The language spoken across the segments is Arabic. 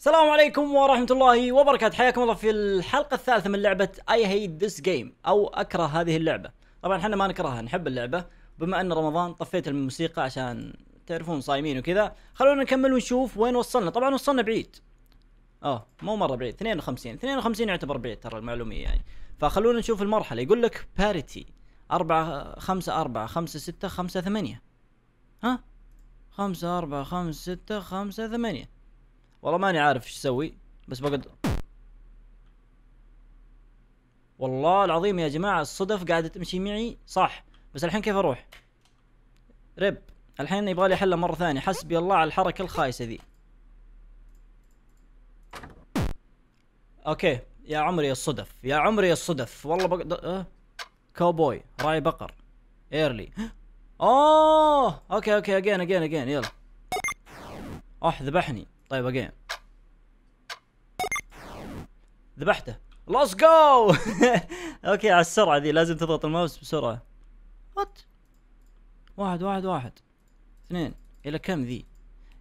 السلام عليكم ورحمة الله وبركاته حياكم الله في الحلقة الثالثة من لعبة I hate this game أو أكره هذه اللعبة طبعا احنا ما نكرهها نحب اللعبة بما أن رمضان طفيت الموسيقى عشان تعرفون صايمين وكذا خلونا نكمل ونشوف وين وصلنا طبعا وصلنا بعيد اه مو مرة بعيد 52 52 يعتبر بعيد ترى المعلومية يعني فخلونا نشوف المرحلة يقول لك باريتي 4 5 4 5 6 5 8 ها 5 4 5 6 5 8 والله ماني عارف ايش اسوي بس بقعد والله العظيم يا جماعه الصدف قاعده تمشي معي صح بس الحين كيف اروح رب الحين يبغى لي احلها مره ثانيه حسبي الله على الحركه الخايسه ذي اوكي يا عمري الصدف يا عمري الصدف والله بقعد أه. كوبوي راعي بقر ايرلي اوه اوكي اوكي اجين اجين اجين يلا اح ذبحني طيب اجين ذبحته ليتس جو اوكي على السرعه ذي لازم تضغط الماوس بسرعه وات واحد واحد واحد اثنين الى كم ذي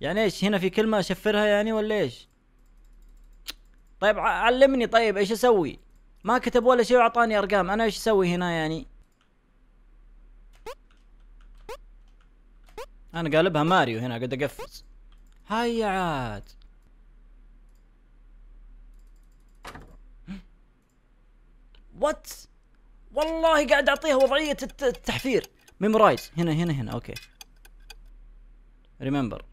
يعني ايش هنا في كلمه اشفرها يعني ولا ايش طيب علمني طيب ايش اسوي ما كتب ولا شيء واعطاني ارقام انا ايش اسوي هنا يعني انا قالبها ماريو هنا قاعد اقفز هيا عاد وات والله قاعد اعطيها وضعيه التحفير ميمورايز هنا هنا هنا اوكي ريمبر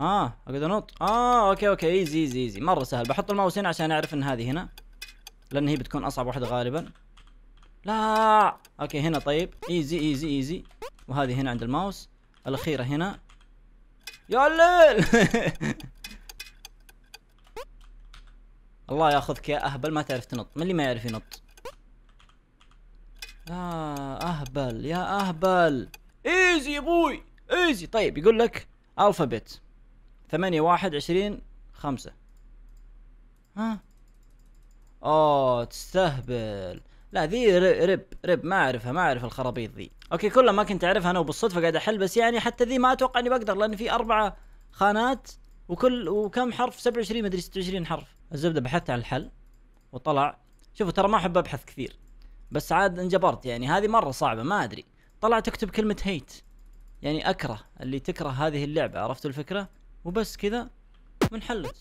اه اقدر انط اه اوكي اوكي ايزي ايزي ايزي مره سهل بحط الماوس هنا عشان اعرف ان هذه هنا لان هي بتكون اصعب واحده غالبا لا اوكي هنا طيب ايزي ايزي ايزي وهذه هنا عند الماوس الاخيره هنا يا الليل الله ياخذك يا اهبل ما تعرف تنط من اللي ما يعرف ينط يا اهبل يا اهبل ايزي يا ابوي ايزي طيب يقول لك الفابت ثمانية واحد عشرين خمسة ها اوه تستهبل لا ذي رب رب ما اعرفها ما اعرف الخرابيط ذي اوكي كلها ما كنت اعرفها انا وبالصدفه قاعد احل بس يعني حتى ذي ما اتوقع اني بقدر لان في اربعه خانات وكل وكم حرف 27 مدري 26 حرف الزبده بحثت عن الحل وطلع شوفوا ترى ما احب ابحث كثير بس عاد انجبرت يعني هذه مره صعبه ما ادري طلع تكتب كلمه هيت يعني اكره اللي تكره هذه اللعبه عرفتوا الفكره وبس كذا انحلت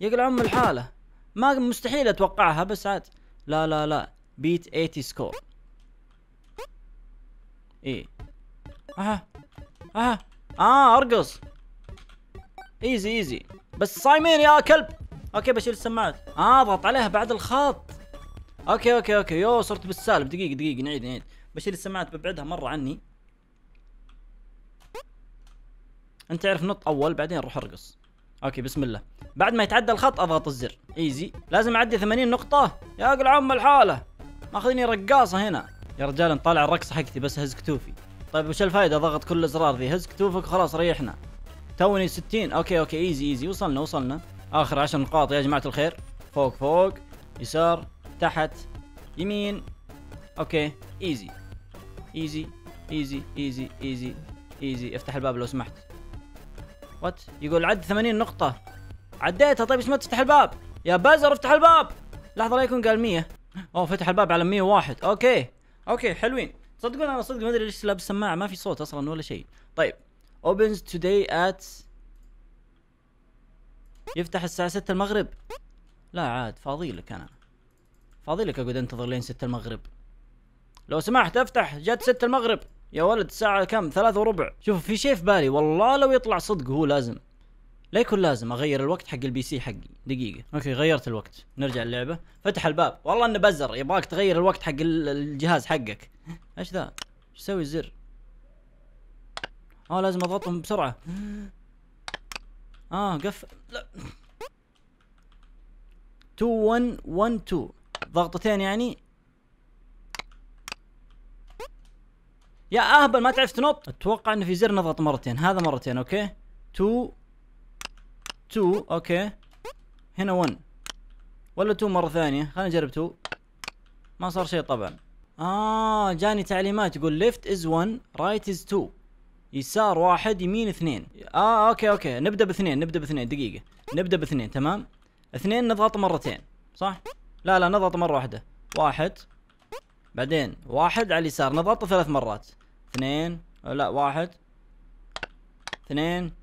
يقلع ام الحاله ما مستحيل اتوقعها بس عاد لا لا لا بيت 80 سكور ايه اها اها اه ارقص ايزي ايزي بس صايمين يا كلب اوكي بشيل السماعات اه اضغط عليها بعد الخط اوكي اوكي اوكي يو صرت بالسالب دقيقة دقيقة نعيد نعيد بشيل السماعات ببعدها مرة عني انت تعرف نط اول بعدين روح ارقص اوكي بسم الله بعد ما يتعدى الخط اضغط الزر ايزي لازم اعدي 80 نقطة يا اقل عم الحالة ماخذيني رقاصه هنا يا رجال طالع الرقصه حقتي بس هز كتوفي طيب وش الفائده ضغط كل الازرار ذي هز كتوفك خلاص ريحنا توني 60 اوكي اوكي ايزي ايزي وصلنا وصلنا اخر 10 نقاط يا جماعه الخير فوق فوق يسار تحت يمين اوكي ايزي ايزي ايزي ايزي ايزي ايزي افتح الباب لو سمحت وات يقول عد 80 نقطه عديتها طيب ايش ما تفتح الباب يا بازر افتح الباب لحظه لا يكون قال 100 اوه فتح الباب على 101 اوكي اوكي حلوين صدقون انا صدق ما ادري ليش لابس سماعه ما في صوت اصلا ولا شيء طيب opens today at يفتح الساعة 6 المغرب لا عاد فاضي لك انا فاضي لك اقعد انتظر لين 6 المغرب لو سمحت افتح جت 6 المغرب يا ولد الساعة كم؟ 3 وربع شوف في شيء في بالي والله لو يطلع صدق هو لازم لا يكون لازم اغير الوقت حق البي سي حقي دقيقه اوكي غيرت الوقت نرجع اللعبه فتح الباب والله انه بزر يبغاك تغير الوقت حق الجهاز حقك ايش ذا ايش يسوي الزر اه لازم اضغطهم بسرعه اه قفل لا 2 1 1 2 ضغطتين يعني يا اهبل ما تعرف تنط اتوقع انه في زر نضغط مرتين هذا مرتين اوكي 2 2 اوكي هنا 1 ولا 2 مرة ثانية خلينا نجرب 2 ما صار شيء طبعا اه جاني تعليمات يقول ليفت از 1 رايت از 2 يسار واحد يمين اثنين اه اوكي اوكي نبدا باثنين نبدا باثنين دقيقة نبدا باثنين تمام اثنين نضغط مرتين صح لا لا نضغط مرة واحدة واحد بعدين واحد على اليسار نضغطه ثلاث مرات اثنين لا واحد اثنين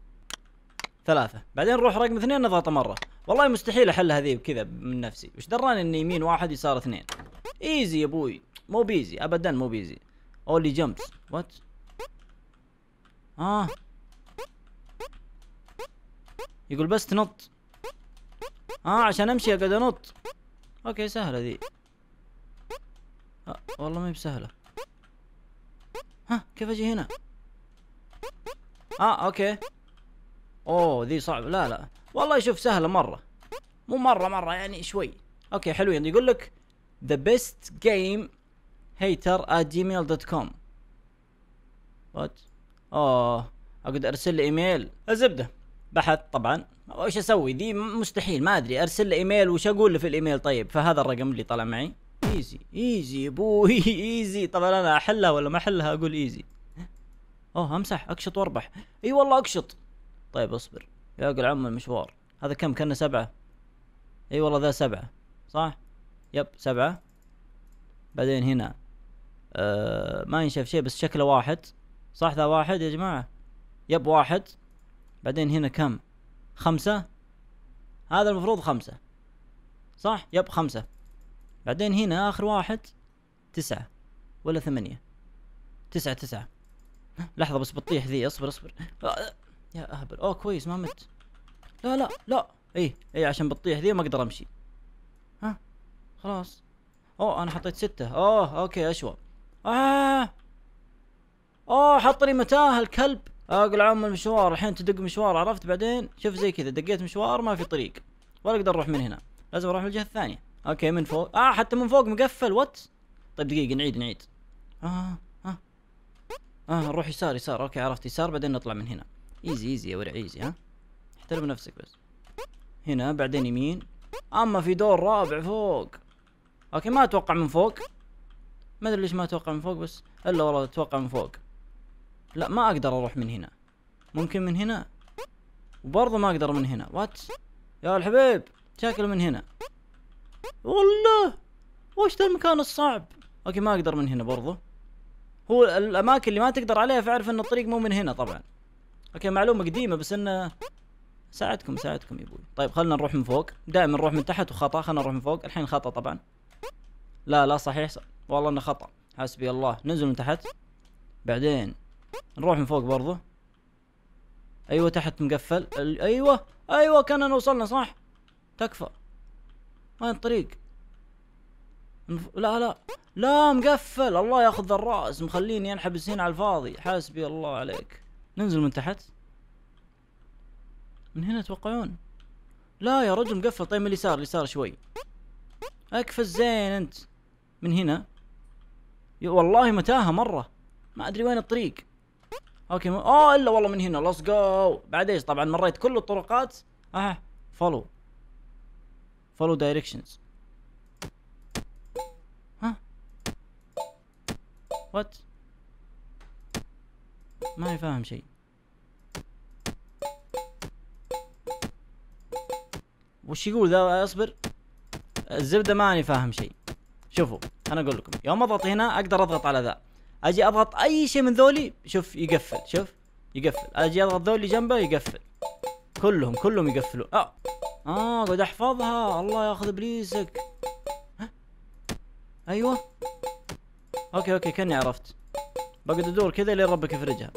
ثلاثة بعدين نروح رقم اثنين نضغطه مرة والله مستحيل احلها ذي بكذا من نفسي وش دراني ان يمين واحد يسار اثنين ايزي يا ابوي مو بيزي ابدا مو بيزي اولي جمبس وات اه يقول بس تنط اه عشان امشي اقعد انط اوكي سهلة ذي آه والله ما هي بسهلة ها كيف اجي هنا اه اوكي اوه ذي صعبة لا لا والله شوف سهلة مرة مو مرة مرة يعني شوي اوكي حلوين يعني يقول لك ذا بيست جيم هيتر at gmail.com دوت كوم وات اوه اقدر ارسل له ايميل الزبدة بحث طبعا وش اسوي ذي مستحيل ما ادري ارسل له ايميل وش اقول له في الايميل طيب فهذا الرقم اللي طلع معي ايزي ايزي ابوي ايزي طبعا انا احلها ولا ما احلها اقول ايزي اوه امسح اقشط واربح اي والله اقشط طيب اصبر يا اقل عم المشوار هذا كم كنا سبعة اي والله ذا سبعة صح يب سبعة بعدين هنا آه ما ينشاف شيء بس شكله واحد صح ذا واحد يا جماعة يب واحد بعدين هنا كم خمسة هذا المفروض خمسة صح يب خمسة بعدين هنا آخر واحد تسعة ولا ثمانية تسعة تسعة لحظة بس بتطيح ذي اصبر اصبر يا اهبل اوه كويس ما مت لا لا لا اي اي عشان بتطيح ذي ما اقدر امشي ها خلاص اوه انا حطيت ستة اوه اوكي اشوى آه. اوه حط لي متاهة الكلب اقلع عم المشوار الحين تدق مشوار عرفت بعدين شوف زي كذا دقيت مشوار ما في طريق ولا اقدر اروح من هنا لازم اروح من الجهة الثانية اوكي من فوق اه حتى من فوق مقفل وات طيب دقيقة نعيد نعيد اه اه اه نروح يسار يسار اوكي عرفت يسار بعدين نطلع من هنا ايزي ايزي يا ورع ايزي ها احترم نفسك بس هنا بعدين يمين اما في دور رابع فوق اوكي ما اتوقع من فوق ما ادري ليش ما اتوقع من فوق بس الا والله اتوقع من فوق لا ما اقدر اروح من هنا ممكن من هنا وبرضه ما اقدر من هنا وات يا الحبيب شكله من هنا والله وش ذا المكان الصعب اوكي ما اقدر من هنا برضه هو الاماكن اللي ما تقدر عليها فاعرف ان الطريق مو من هنا طبعا اوكي معلومه قديمه بس انه ساعدكم ساعدكم يا ابوي طيب خلنا نروح من فوق دائما نروح من تحت وخطا خلنا نروح من فوق الحين خطا طبعا لا لا صحيح صح. والله انه خطا حسبي الله ننزل من تحت بعدين نروح من فوق برضه ايوه تحت مقفل ايوه ايوه كنا وصلنا صح تكفى وين الطريق لا لا لا مقفل الله ياخذ الراس مخليني انحبس هنا على الفاضي حسبي الله عليك ننزل من تحت من هنا توقعون لا يا رجل مقفل طيب من اليسار اليسار شوي اقفز زين انت من هنا والله متاهه مره ما ادري وين الطريق اوكي م... اوه الا والله من هنا ليتس جو بعد ايش طبعا مريت كل الطرقات اه فولو فولو دايركشنز ها وات ما هي فاهم شيء وش يقول ذا اصبر الزبده ماني فاهم شيء شوفوا انا اقول لكم يوم اضغط هنا اقدر اضغط على ذا اجي اضغط اي شيء من ذولي شوف يقفل شوف يقفل اجي اضغط ذولي جنبه يقفل كلهم كلهم يقفلوا اه اه اقعد احفظها الله ياخذ ابليسك ايوه اوكي اوكي كاني عرفت بقعد ادور كذا لين ربك يفرجها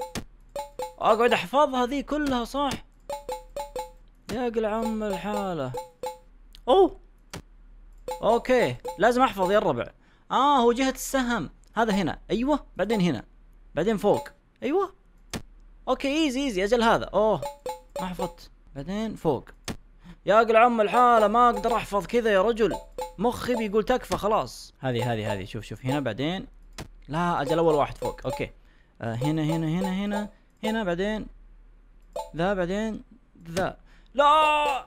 اقعد آه، احفظها ذي كلها صح يا قل عم الحالة اوه اوكي لازم احفظ يا الربع اه هو جهة السهم هذا هنا ايوه بعدين هنا بعدين فوق ايوه اوكي ايزي ايزي اجل هذا اوه ما حفظت بعدين فوق يا اقل عم الحالة ما اقدر احفظ كذا يا رجل مخي بيقول تكفى خلاص هذه هذه هذه شوف شوف هنا بعدين لا اجل اول واحد فوق اوكي آه هنا هنا هنا هنا هنا بعدين ذا بعدين ذا لا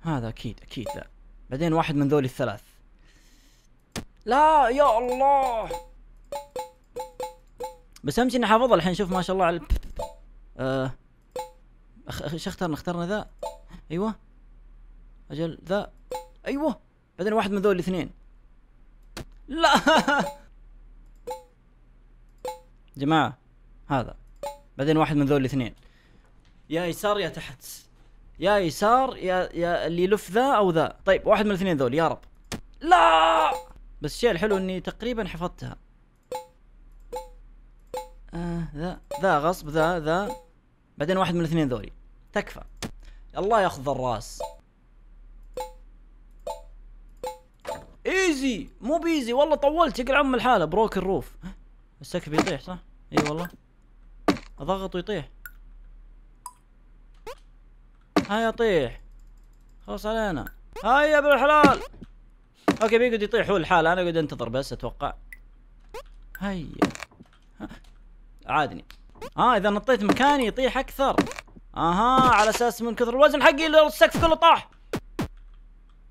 هذا اكيد اكيد ذا بعدين واحد من ذول الثلاث لا يا الله بس اهم شيء اني حافظها الحين شوف ما شاء الله على الب... آه ايش اخترنا اخترنا ذا ايوه اجل ذا ايوه بعدين واحد من ذول الاثنين لا جماعه هذا بعدين واحد من ذول الاثنين يا يسار يا تحت يا يسار يا يا اللي يلف ذا او ذا طيب واحد من الاثنين ذول يا رب لا بس الشيء الحلو اني تقريبا حفظتها آه ذا ذا غصب ذا ذا بعدين واحد من الاثنين ذولي تكفى الله ياخذ الراس ايزي مو بيزي والله طولت يقل عم الحاله بروك الروف السكف يطيح صح؟ اي والله اضغط ويطيح هيا يطيح خلاص علينا هيا بالحلال اوكي بيقعد يطيح هو لحاله انا اقعد انتظر بس اتوقع هيا عادني اه اذا نطيت مكاني يطيح اكثر اها على اساس من كثر الوزن حقي السقف كله طاح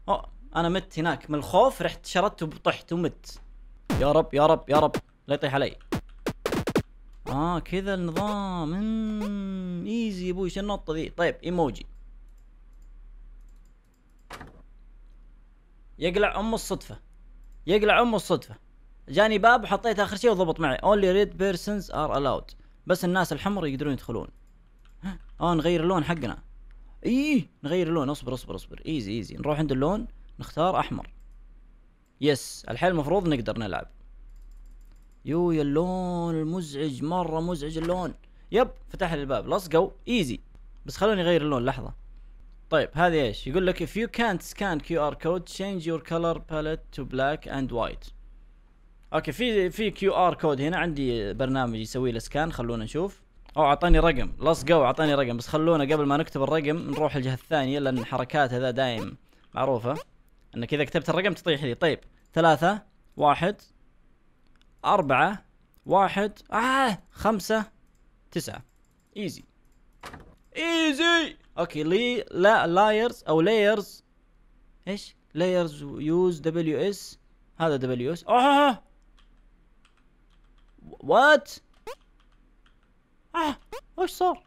اوه انا مت هناك من الخوف رحت شردت وطحت ومت يا رب يا رب يا رب لا يطيح علي اه كذا النظام ايزي يا ابوي شو النطه ذي طيب ايموجي يقلع امه الصدفه يقلع امه الصدفه جاني باب وحطيته اخر شيء وضبط معي اونلي ريد بيرسونز ار الاود بس الناس الحمر يقدرون يدخلون اه نغير اللون حقنا ايه نغير اللون اصبر اصبر اصبر ايزي ايزي نروح عند اللون نختار احمر يس الحين المفروض نقدر نلعب يو يا اللون المزعج مره مزعج اللون يب فتح لي الباب لصقوا ايزي بس خلوني اغير اللون لحظه طيب هذه ايش؟ يقول لك if you can't scan QR code change your color palette to black and white. اوكي في في كيو ار كود هنا عندي برنامج يسوي له سكان خلونا نشوف. او اعطاني رقم جو اعطاني رقم بس خلونا قبل ما نكتب الرقم نروح الجهه الثانيه لان الحركات هذا دايم معروفه انك اذا كتبت الرقم تطيح لي طيب ثلاثة واحد أربعة واحد آه خمسة تسعة ايزي ايزي اوكي لي لا لايرز او لايرز ايش لايرز يوز دبليو اس هذا دبليو اس اه وات اه وش آه. آه، صار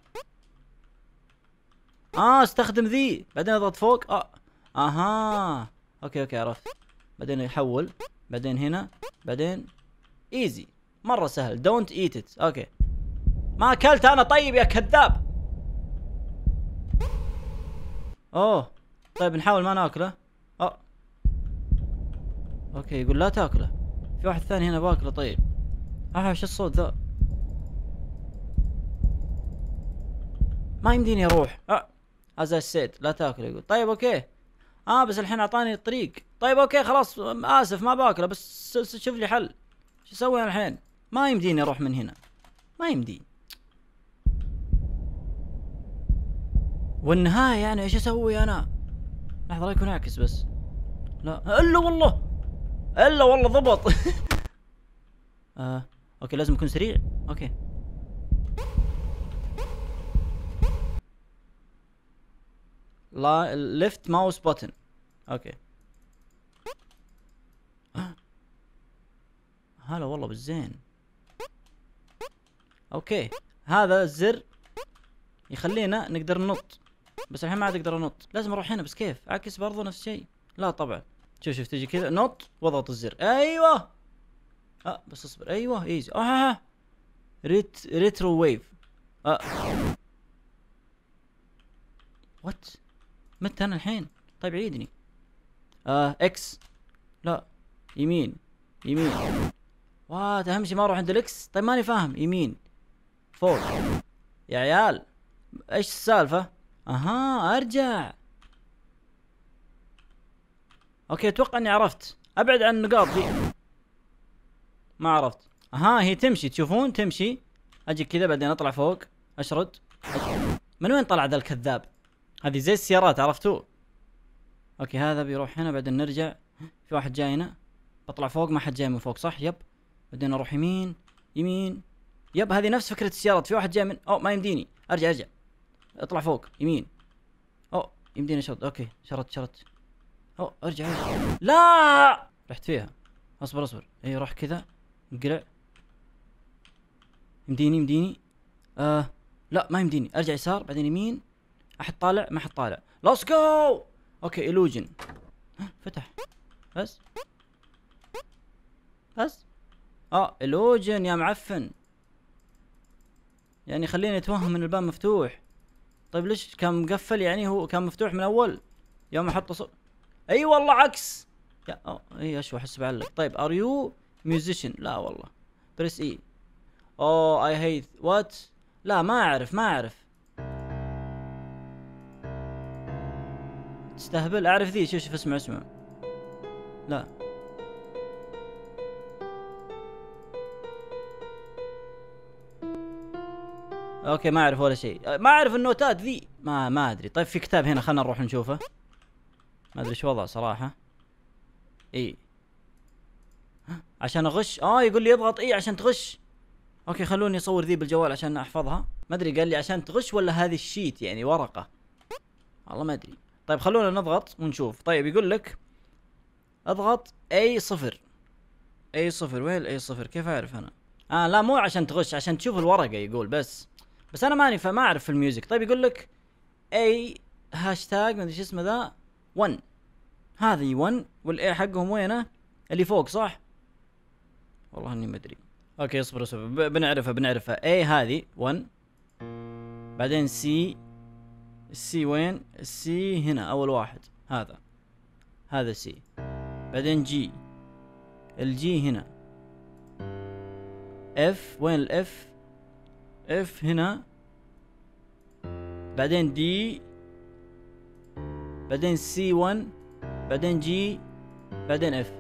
اه استخدم ذي بعدين اضغط فوق اه اها اوكي اوكي عرفت بعدين يحول بعدين هنا بعدين ايزي مره سهل دونت ايت ات اوكي ما اكلت انا طيب يا كذاب اوه طيب نحاول ما ناكله اه اوكي يقول لا تاكله في واحد ثاني هنا باكله طيب اه شو الصوت ذا ما يمديني اروح اه از السيد لا تاكله يقول طيب اوكي اه بس الحين اعطاني الطريق طيب اوكي خلاص اسف ما باكله بس شوف لي حل شو اسوي الحين ما يمديني اروح من هنا ما يمديني والنهايه يعني ايش اسوي انا؟ لحظه لا يكون عاكس بس لا الا والله الا والله ضبط آه. اوكي لازم اكون سريع اوكي لا ليفت ماوس بوتن اوكي هلا والله بالزين اوكي هذا الزر يخلينا نقدر ننط بس الحين ما عاد اقدر انط لازم اروح هنا بس كيف عكس برضه نفس الشيء لا طبعا شوف شوف تجي كذا نط واضغط الزر ايوه اه بس اصبر ايوه ايزي اه ريت ريترو ويف اه وات متى انا الحين طيب عيدني آه اكس لا يمين يمين وات اهم شيء ما اروح عند الاكس طيب ماني فاهم يمين فوق يا عيال ايش السالفه اها ارجع اوكي اتوقع اني عرفت ابعد عن النقاط دي ما عرفت اها هي تمشي تشوفون تمشي اجي كذا بعدين اطلع فوق اشرد من وين طلع ذا الكذاب هذه زي السيارات عرفتوا اوكي هذا بيروح هنا بعدين نرجع في واحد جاينا اطلع بطلع فوق ما حد جاي من فوق صح يب بعدين اروح يمين يمين يب هذه نفس فكره السيارات في واحد جاي من او ما يمديني ارجع ارجع اطلع فوق يمين او يمديني شرط اوكي شرط شرط او ارجع ارجع لا رحت فيها اصبر اصبر اي روح كذا انقلع يمديني يمديني آه لا ما يمديني ارجع يسار بعدين يمين احد طالع ما حد طالع ليتس جو اوكي الوجن فتح بس بس اه الوجن يا معفن يعني خليني اتوهم ان الباب مفتوح طيب ليش كان مقفل يعني هو كان مفتوح من اول يوم احط صوت اي أيوة والله عكس يا اوه اي اشو احس بعلق طيب ار يو ميوزيشن لا والله بريس اي اوه اي هيت وات لا ما اعرف ما اعرف تستهبل اعرف ذي شوف شوف اسمع اسمع لا اوكي ما اعرف ولا شيء ما اعرف النوتات ذي ما ما ادري طيب في كتاب هنا خلينا نروح نشوفه ما ادري شو وضعه صراحه اي عشان اغش اه يقول لي اضغط اي عشان تغش اوكي خلوني اصور ذي بالجوال عشان احفظها ما ادري قال لي عشان تغش ولا هذه الشيت يعني ورقه والله ما ادري طيب خلونا نضغط ونشوف طيب يقول لك اضغط اي صفر اي صفر وين اي صفر كيف اعرف انا اه لا مو عشان تغش عشان تشوف الورقه يقول بس بس انا ماني فما اعرف في الميوزك طيب يقول لك اي هاشتاج ما ادري شو اسمه ذا 1 هذه 1 والاي حقهم وينه اللي فوق صح والله اني ما ادري اوكي اصبر اصبر بنعرفها بنعرفها اي هذه 1 بعدين سي السي وين السي هنا اول واحد هذا هذا سي بعدين جي الجي هنا اف وين الاف اف هنا بعدين دي بعدين سي 1 بعدين جي بعدين اف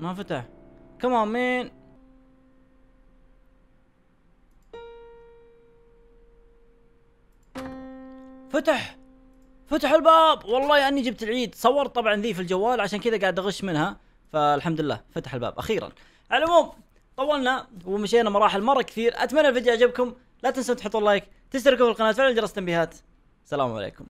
ما فتح كمان مين فتح فتح الباب والله اني يعني جبت العيد صورت طبعا ذي في الجوال عشان كذا قاعد اغش منها فالحمد لله فتح الباب اخيرا على العموم طولنا ومشينا مراحل مره كثير اتمنى الفيديو عجبكم لا تنسوا تحطوا لايك تشتركوا في القناه وتفعلوا جرس التنبيهات السلام عليكم